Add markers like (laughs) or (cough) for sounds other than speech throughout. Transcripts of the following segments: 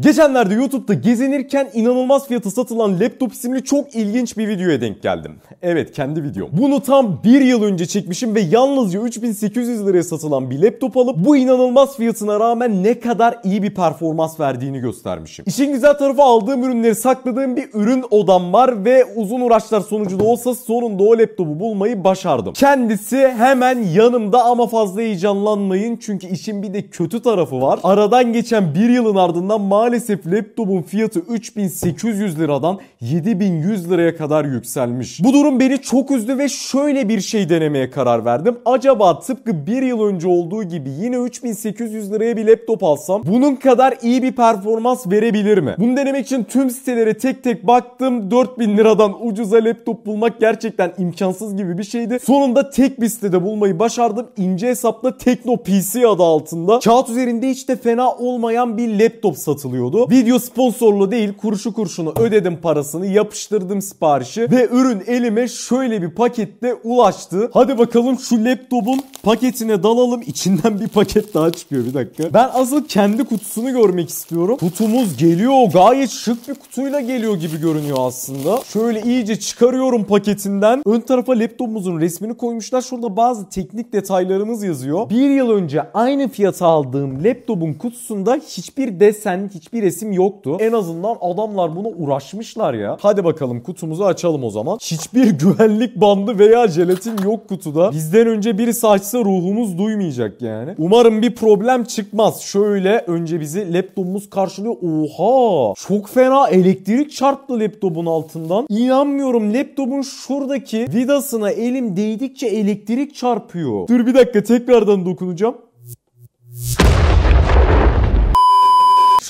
Geçenlerde YouTube'da gezinirken inanılmaz fiyata satılan laptop isimli çok ilginç bir videoya denk geldim. Evet kendi videom. Bunu tam bir yıl önce çekmişim ve yalnızca 3800 liraya satılan bir laptop alıp bu inanılmaz fiyatına rağmen ne kadar iyi bir performans verdiğini göstermişim. İşin güzel tarafı aldığım ürünleri sakladığım bir ürün odam var ve uzun uğraşlar sonucu da olsa sonunda o laptopu bulmayı başardım. Kendisi hemen yanımda ama fazla heyecanlanmayın çünkü işin bir de kötü tarafı var. Aradan geçen bir yılın ardından maalesef laptopun fiyatı 3800 liradan 7100 liraya kadar yükselmiş. Bu durum beni çok üzdü ve şöyle bir şey denemeye karar verdim. Acaba tıpkı bir yıl önce olduğu gibi yine 3800 liraya bir laptop alsam bunun kadar iyi bir performans verebilir mi? Bunu denemek için tüm sitelere tek tek baktım. 4000 liradan ucuza laptop bulmak gerçekten imkansız gibi bir şeydi. Sonunda tek bir sitede bulmayı başardım. İnce hesapla Tekno PC adı altında. Kağıt üzerinde hiç de fena olmayan bir laptop satılıyor satılıyordu. Video sponsorlu değil kuruşu kurşunu ödedim parasını yapıştırdım siparişi ve ürün elime şöyle bir pakette ulaştı. Hadi bakalım şu laptopun paketine dalalım. İçinden bir paket daha çıkıyor bir dakika. Ben asıl kendi kutusunu görmek istiyorum. Kutumuz geliyor gayet şık bir kutuyla geliyor gibi görünüyor aslında. Şöyle iyice çıkarıyorum paketinden. Ön tarafa laptopumuzun resmini koymuşlar. Şurada bazı teknik detaylarımız yazıyor. Bir yıl önce aynı fiyata aldığım laptopun kutusunda hiçbir desen, hiç hiçbir resim yoktu. En azından adamlar buna uğraşmışlar ya. Hadi bakalım kutumuzu açalım o zaman. Hiçbir (laughs) güvenlik bandı veya jelatin yok kutuda. Bizden önce biri saçsa ruhumuz duymayacak yani. Umarım bir problem çıkmaz. Şöyle önce bizi laptopumuz karşılıyor. Oha! Çok fena elektrik çarptı laptopun altından. İnanmıyorum laptopun şuradaki vidasına elim değdikçe elektrik çarpıyor. Dur bir dakika tekrardan dokunacağım.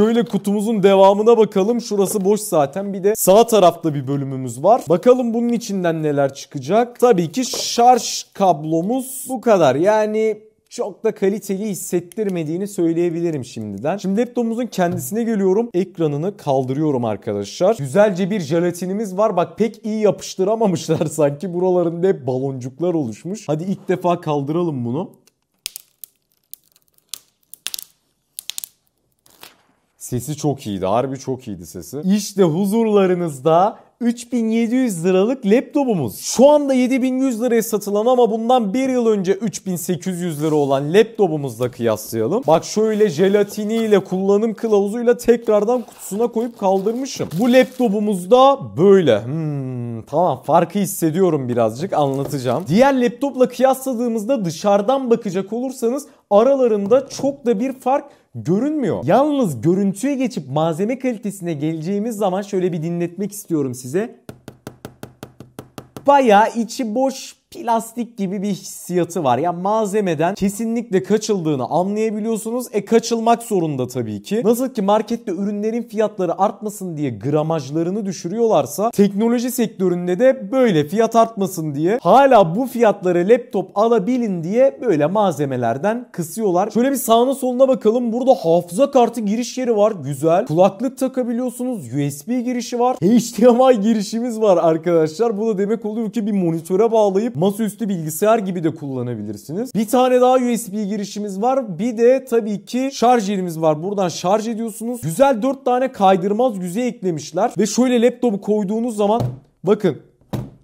Şöyle kutumuzun devamına bakalım. Şurası boş zaten. Bir de sağ tarafta bir bölümümüz var. Bakalım bunun içinden neler çıkacak. Tabii ki şarj kablomuz bu kadar. Yani çok da kaliteli hissettirmediğini söyleyebilirim şimdiden. Şimdi laptopumuzun kendisine geliyorum. Ekranını kaldırıyorum arkadaşlar. Güzelce bir jelatinimiz var. Bak pek iyi yapıştıramamışlar (laughs) sanki. Buralarında hep baloncuklar oluşmuş. Hadi ilk defa kaldıralım bunu. Sesi çok iyiydi. Harbi çok iyiydi sesi. İşte huzurlarınızda 3700 liralık laptopumuz. Şu anda 7100 liraya satılan ama bundan bir yıl önce 3800 lira olan laptopumuzla kıyaslayalım. Bak şöyle jelatiniyle kullanım kılavuzuyla tekrardan kutusuna koyup kaldırmışım. Bu laptopumuz da böyle. Hmm, tamam farkı hissediyorum birazcık anlatacağım. Diğer laptopla kıyasladığımızda dışarıdan bakacak olursanız aralarında çok da bir fark görünmüyor. Yalnız görüntüye geçip malzeme kalitesine geleceğimiz zaman şöyle bir dinletmek istiyorum size. Baya içi boş plastik gibi bir hissiyatı var. Yani malzemeden kesinlikle kaçıldığını anlayabiliyorsunuz. E kaçılmak zorunda tabii ki. Nasıl ki markette ürünlerin fiyatları artmasın diye gramajlarını düşürüyorlarsa teknoloji sektöründe de böyle fiyat artmasın diye hala bu fiyatlara laptop alabilin diye böyle malzemelerden kısıyorlar. Şöyle bir sağına soluna bakalım. Burada hafıza kartı giriş yeri var. Güzel. Kulaklık takabiliyorsunuz. USB girişi var. HDMI (laughs) girişimiz var arkadaşlar. Bu da demek oluyor ki bir monitöre bağlayıp masaüstü bilgisayar gibi de kullanabilirsiniz. Bir tane daha USB girişimiz var. Bir de tabii ki şarj yerimiz var. Buradan şarj ediyorsunuz. Güzel 4 tane kaydırmaz yüzey eklemişler. Ve şöyle laptopu koyduğunuz zaman bakın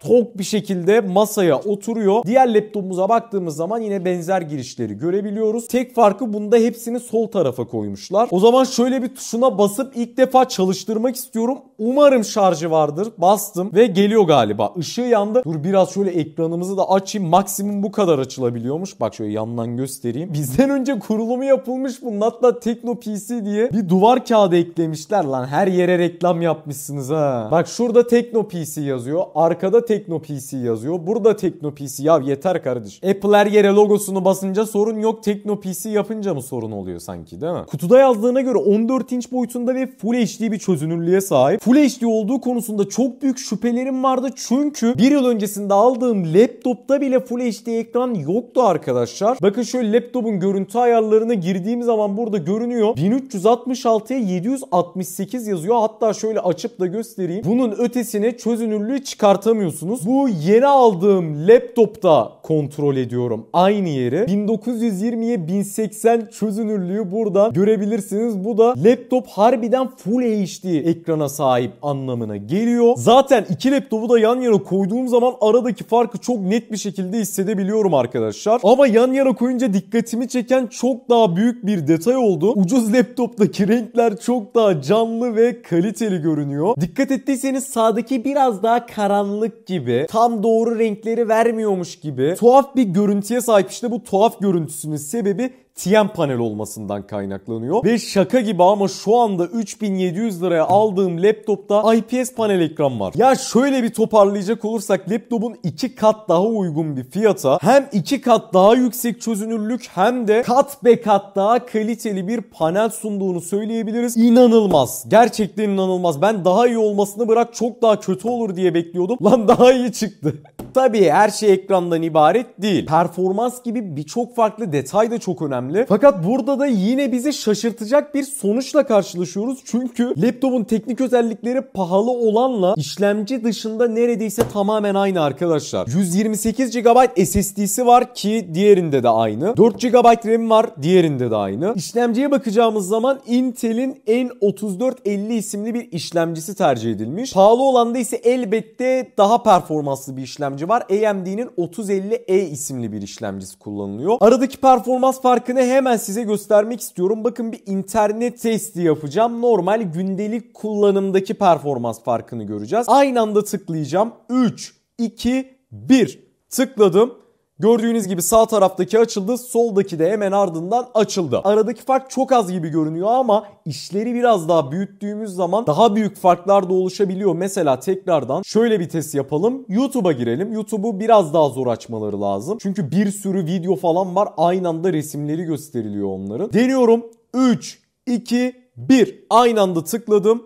tok bir şekilde masaya oturuyor. Diğer laptopumuza baktığımız zaman yine benzer girişleri görebiliyoruz. Tek farkı bunda hepsini sol tarafa koymuşlar. O zaman şöyle bir tuşuna basıp ilk defa çalıştırmak istiyorum. Umarım şarjı vardır. Bastım ve geliyor galiba. Işığı yandı. Dur biraz şöyle ekranımızı da açayım. Maksimum bu kadar açılabiliyormuş. Bak şöyle yandan göstereyim. Bizden önce kurulumu yapılmış bunun. Hatta Tekno PC diye bir duvar kağıdı eklemişler lan. Her yere reklam yapmışsınız ha. Bak şurada Tekno PC yazıyor. Arkada Tekno PC yazıyor. Burada Tekno PC. Ya yeter kardeş. Apple her yere logosunu basınca sorun yok. Tekno PC yapınca mı sorun oluyor sanki değil mi? Kutuda yazdığına göre 14 inç boyutunda ve Full HD bir çözünürlüğe sahip. Full HD olduğu konusunda çok büyük şüphelerim vardı. Çünkü bir yıl öncesinde aldığım laptopta bile Full HD ekran yoktu arkadaşlar. Bakın şöyle laptopun görüntü ayarlarına girdiğim zaman burada görünüyor. 1366'ya 768 yazıyor. Hatta şöyle açıp da göstereyim. Bunun ötesine çözünürlüğü çıkartamıyorsun görüyorsunuz. Bu yeni aldığım laptopta kontrol ediyorum aynı yeri. 1920'ye 1080 çözünürlüğü buradan görebilirsiniz. Bu da laptop harbiden full HD ekrana sahip anlamına geliyor. Zaten iki laptopu da yan yana koyduğum zaman aradaki farkı çok net bir şekilde hissedebiliyorum arkadaşlar. Ama yan yana koyunca dikkatimi çeken çok daha büyük bir detay oldu. Ucuz laptoptaki renkler çok daha canlı ve kaliteli görünüyor. Dikkat ettiyseniz sağdaki biraz daha karanlık gibi tam doğru renkleri vermiyormuş gibi tuhaf bir görüntüye sahip. işte bu tuhaf görüntüsünün sebebi TM panel olmasından kaynaklanıyor. Ve şaka gibi ama şu anda 3700 liraya aldığım laptopta IPS panel ekran var. Ya şöyle bir toparlayacak olursak laptopun 2 kat daha uygun bir fiyata hem 2 kat daha yüksek çözünürlük hem de kat be kat daha kaliteli bir panel sunduğunu söyleyebiliriz. İnanılmaz. Gerçekten inanılmaz. Ben daha iyi olmasını bırak çok daha kötü olur diye bekliyordum. Lan daha iyi çıktı. (laughs) Tabii her şey ekrandan ibaret değil. Performans gibi birçok farklı detay da çok önemli önemli. Fakat burada da yine bizi şaşırtacak bir sonuçla karşılaşıyoruz. Çünkü laptopun teknik özellikleri pahalı olanla işlemci dışında neredeyse tamamen aynı arkadaşlar. 128 GB SSD'si var ki diğerinde de aynı. 4 GB RAM var diğerinde de aynı. İşlemciye bakacağımız zaman Intel'in N3450 isimli bir işlemcisi tercih edilmiş. Pahalı olanda ise elbette daha performanslı bir işlemci var. AMD'nin 3050E isimli bir işlemcisi kullanılıyor. Aradaki performans farkını üzerine hemen size göstermek istiyorum. Bakın bir internet testi yapacağım. Normal gündelik kullanımdaki performans farkını göreceğiz. Aynı anda tıklayacağım. 3, 2, 1 tıkladım Gördüğünüz gibi sağ taraftaki açıldı, soldaki de hemen ardından açıldı. Aradaki fark çok az gibi görünüyor ama işleri biraz daha büyüttüğümüz zaman daha büyük farklar da oluşabiliyor. Mesela tekrardan şöyle bir test yapalım. YouTube'a girelim. YouTube'u biraz daha zor açmaları lazım. Çünkü bir sürü video falan var. Aynı anda resimleri gösteriliyor onların. Deniyorum. 3, 2, 1. Aynı anda tıkladım.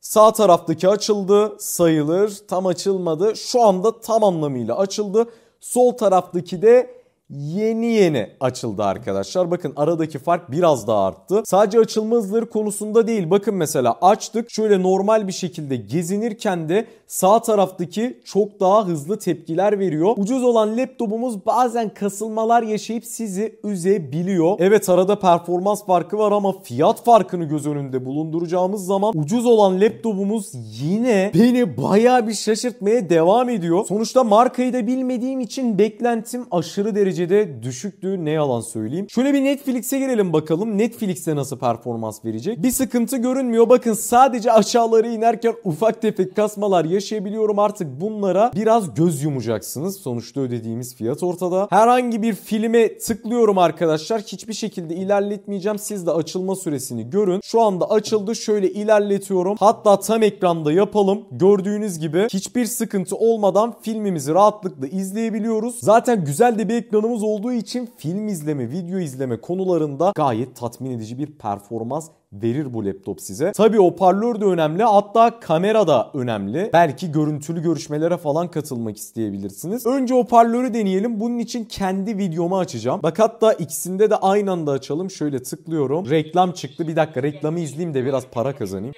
Sağ taraftaki açıldı, sayılır, tam açılmadı. Şu anda tam anlamıyla açıldı. Sol taraftaki de yeni yeni açıldı arkadaşlar. Bakın aradaki fark biraz daha arttı. Sadece açılma hızları konusunda değil. Bakın mesela açtık. Şöyle normal bir şekilde gezinirken de sağ taraftaki çok daha hızlı tepkiler veriyor. Ucuz olan laptopumuz bazen kasılmalar yaşayıp sizi üzebiliyor. Evet arada performans farkı var ama fiyat farkını göz önünde bulunduracağımız zaman ucuz olan laptopumuz yine beni baya bir şaşırtmaya devam ediyor. Sonuçta markayı da bilmediğim için beklentim aşırı derecede derecede düşüktü ne yalan söyleyeyim. Şöyle bir Netflix'e girelim bakalım. Netflix'e nasıl performans verecek? Bir sıkıntı görünmüyor. Bakın sadece aşağıları inerken ufak tefek kasmalar yaşayabiliyorum. Artık bunlara biraz göz yumacaksınız. Sonuçta ödediğimiz fiyat ortada. Herhangi bir filme tıklıyorum arkadaşlar. Hiçbir şekilde ilerletmeyeceğim. Siz de açılma süresini görün. Şu anda açıldı. Şöyle ilerletiyorum. Hatta tam ekranda yapalım. Gördüğünüz gibi hiçbir sıkıntı olmadan filmimizi rahatlıkla izleyebiliyoruz. Zaten güzel de bir ekranı uzmanımız olduğu için film izleme, video izleme konularında gayet tatmin edici bir performans verir bu laptop size. Tabi hoparlör de önemli hatta kamera da önemli. Belki görüntülü görüşmelere falan katılmak isteyebilirsiniz. Önce hoparlörü deneyelim. Bunun için kendi videomu açacağım. Bak hatta ikisinde de aynı anda açalım. Şöyle tıklıyorum. Reklam çıktı. Bir dakika reklamı izleyeyim de biraz para kazanayım.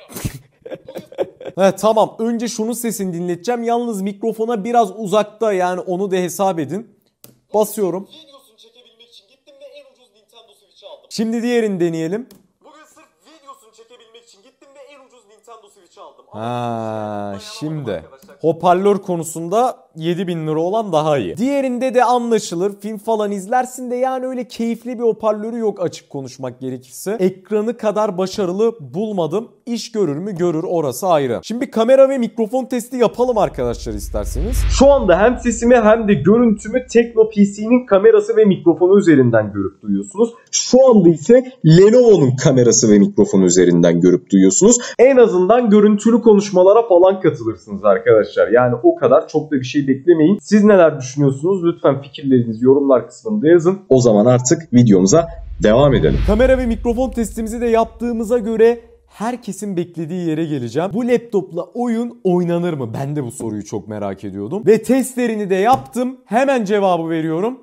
He, (laughs) tamam önce şunun sesini dinleteceğim. Yalnız mikrofona biraz uzakta yani onu da hesap edin. Basıyorum. Videosunu çekebilmek için gittim ve en ucuz Nintendo Switch'i aldım. Şimdi diğerini deneyelim. Bugün sırf videosunu çekebilmek için gittim ve en ucuz Nintendo Switch'i aldım. Ha, şimdi. arkadaşlar. Hoparlör konusunda 7000 lira olan daha iyi. Diğerinde de anlaşılır film falan izlersin de yani öyle keyifli bir hoparlörü yok açık konuşmak gerekirse. Ekranı kadar başarılı bulmadım. İş görür mü görür orası ayrı. Şimdi kamera ve mikrofon testi yapalım arkadaşlar isterseniz. Şu anda hem sesimi hem de görüntümü Tekno PC'nin kamerası ve mikrofonu üzerinden görüp duyuyorsunuz. Şu anda ise Lenovo'nun kamerası ve mikrofonu üzerinden görüp duyuyorsunuz. En azından görüntülü konuşmalara falan katılırsınız arkadaşlar. Yani o kadar çok da bir şey beklemeyin. Siz neler düşünüyorsunuz? Lütfen fikirlerinizi yorumlar kısmında yazın. O zaman artık videomuza devam edelim. Kamera ve mikrofon testimizi de yaptığımıza göre herkesin beklediği yere geleceğim. Bu laptopla oyun oynanır mı? Ben de bu soruyu çok merak ediyordum. Ve testlerini de yaptım. Hemen cevabı veriyorum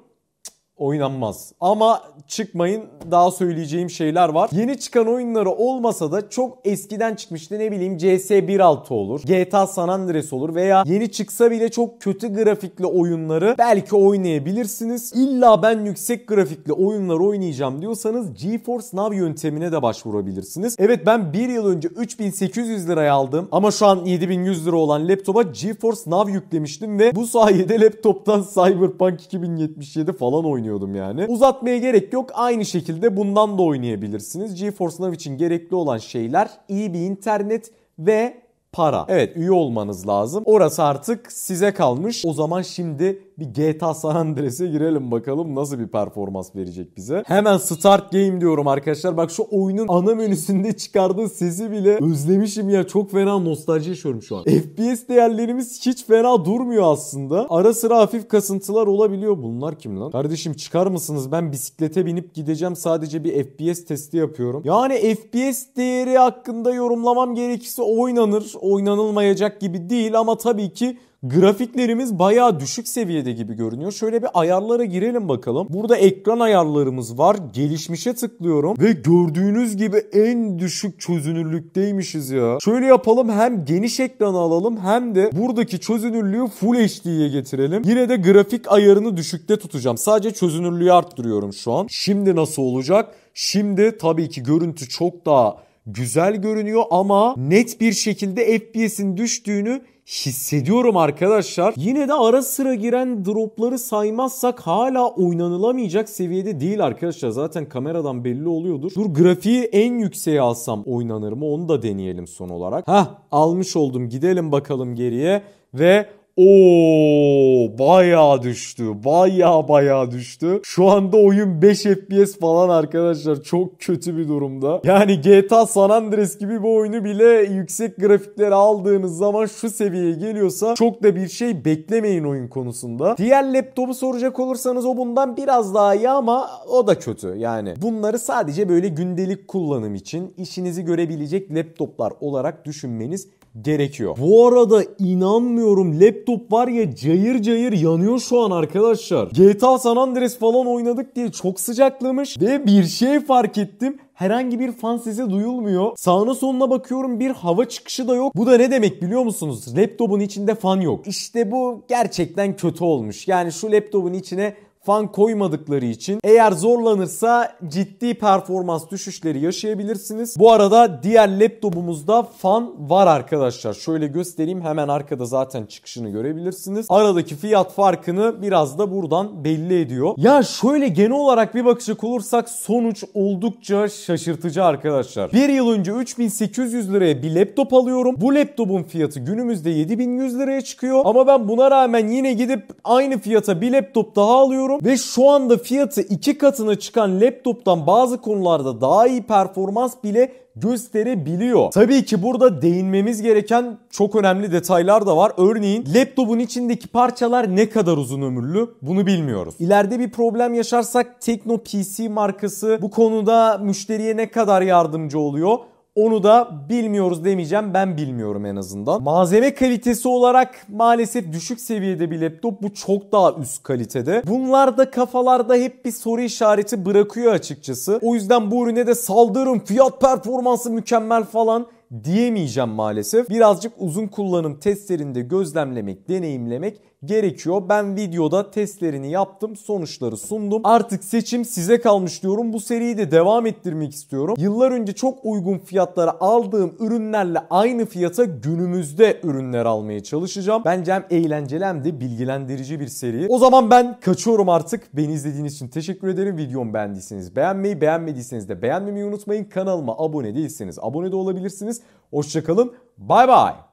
oynanmaz. Ama çıkmayın daha söyleyeceğim şeyler var. Yeni çıkan oyunları olmasa da çok eskiden çıkmıştı ne bileyim CS 1.6 olur. GTA San Andreas olur veya yeni çıksa bile çok kötü grafikli oyunları belki oynayabilirsiniz. İlla ben yüksek grafikli oyunlar oynayacağım diyorsanız GeForce Now yöntemine de başvurabilirsiniz. Evet ben bir yıl önce 3800 liraya aldım ama şu an 7100 lira olan laptopa GeForce Now yüklemiştim ve bu sayede laptoptan Cyberpunk 2077 falan oynadım oynuyordum yani. Uzatmaya gerek yok. Aynı şekilde bundan da oynayabilirsiniz. GeForce Now için gerekli olan şeyler iyi bir internet ve para. Evet üye olmanız lazım. Orası artık size kalmış. O zaman şimdi bir GTA San Andreas'e girelim bakalım nasıl bir performans verecek bize. Hemen start game diyorum arkadaşlar. Bak şu oyunun ana menüsünde çıkardığı sesi bile özlemişim ya. Çok fena nostalji yaşıyorum şu an. FPS değerlerimiz hiç fena durmuyor aslında. Ara sıra hafif kasıntılar olabiliyor. Bunlar kim lan? Kardeşim çıkar mısınız? Ben bisiklete binip gideceğim. Sadece bir FPS testi yapıyorum. Yani FPS değeri hakkında yorumlamam gerekirse oynanır oynanılmayacak gibi değil ama tabii ki Grafiklerimiz bayağı düşük seviyede gibi görünüyor. Şöyle bir ayarlara girelim bakalım. Burada ekran ayarlarımız var. Gelişmişe tıklıyorum ve gördüğünüz gibi en düşük çözünürlükteymişiz ya. Şöyle yapalım hem geniş ekranı alalım hem de buradaki çözünürlüğü Full HD'ye getirelim. Yine de grafik ayarını düşükte tutacağım. Sadece çözünürlüğü arttırıyorum şu an. Şimdi nasıl olacak? Şimdi tabii ki görüntü çok daha güzel görünüyor ama net bir şekilde FPS'in düştüğünü hissediyorum arkadaşlar. Yine de ara sıra giren dropları saymazsak hala oynanılamayacak seviyede değil arkadaşlar. Zaten kameradan belli oluyordur. Dur grafiği en yükseğe alsam oynanır mı onu da deneyelim son olarak. Hah almış oldum gidelim bakalım geriye ve Oo bayağı düştü. Bayağı bayağı düştü. Şu anda oyun 5 FPS falan arkadaşlar. Çok kötü bir durumda. Yani GTA San Andreas gibi bir oyunu bile yüksek grafikleri aldığınız zaman şu seviyeye geliyorsa çok da bir şey beklemeyin oyun konusunda. Diğer laptopu soracak olursanız o bundan biraz daha iyi ama o da kötü. Yani bunları sadece böyle gündelik kullanım için işinizi görebilecek laptoplar olarak düşünmeniz gerekiyor. Bu arada inanmıyorum laptop var ya cayır cayır yanıyor şu an arkadaşlar. GTA San Andreas falan oynadık diye çok sıcaklamış ve bir şey fark ettim herhangi bir fan sesi duyulmuyor. Sağına soluna bakıyorum bir hava çıkışı da yok. Bu da ne demek biliyor musunuz? Laptopun içinde fan yok. İşte bu gerçekten kötü olmuş. Yani şu laptopun içine fan koymadıkları için eğer zorlanırsa ciddi performans düşüşleri yaşayabilirsiniz. Bu arada diğer laptopumuzda fan var arkadaşlar. Şöyle göstereyim hemen arkada zaten çıkışını görebilirsiniz. Aradaki fiyat farkını biraz da buradan belli ediyor. Ya şöyle genel olarak bir bakacak olursak sonuç oldukça şaşırtıcı arkadaşlar. Bir yıl önce 3800 liraya bir laptop alıyorum. Bu laptopun fiyatı günümüzde 7100 liraya çıkıyor. Ama ben buna rağmen yine gidip aynı fiyata bir laptop daha alıyorum ediyorum ve şu anda fiyatı iki katına çıkan laptoptan bazı konularda daha iyi performans bile gösterebiliyor. Tabii ki burada değinmemiz gereken çok önemli detaylar da var. Örneğin laptopun içindeki parçalar ne kadar uzun ömürlü bunu bilmiyoruz. İleride bir problem yaşarsak Tekno PC markası bu konuda müşteriye ne kadar yardımcı oluyor? Onu da bilmiyoruz demeyeceğim. Ben bilmiyorum en azından. Malzeme kalitesi olarak maalesef düşük seviyede bir laptop. Bu çok daha üst kalitede. Bunlar da kafalarda hep bir soru işareti bırakıyor açıkçası. O yüzden bu ürüne de saldırın fiyat performansı mükemmel falan diyemeyeceğim maalesef. Birazcık uzun kullanım testlerinde gözlemlemek, deneyimlemek gerekiyor. Ben videoda testlerini yaptım, sonuçları sundum. Artık seçim size kalmış diyorum. Bu seriyi de devam ettirmek istiyorum. Yıllar önce çok uygun fiyatlara aldığım ürünlerle aynı fiyata günümüzde ürünler almaya çalışacağım. Bence hem eğlenceli hem de bilgilendirici bir seri. O zaman ben kaçıyorum artık. Beni izlediğiniz için teşekkür ederim. Videomu beğendiyseniz beğenmeyi, beğenmediyseniz de beğenmemeyi unutmayın. Kanalıma abone değilseniz abone de olabilirsiniz. Hoşçakalın. Bay bay.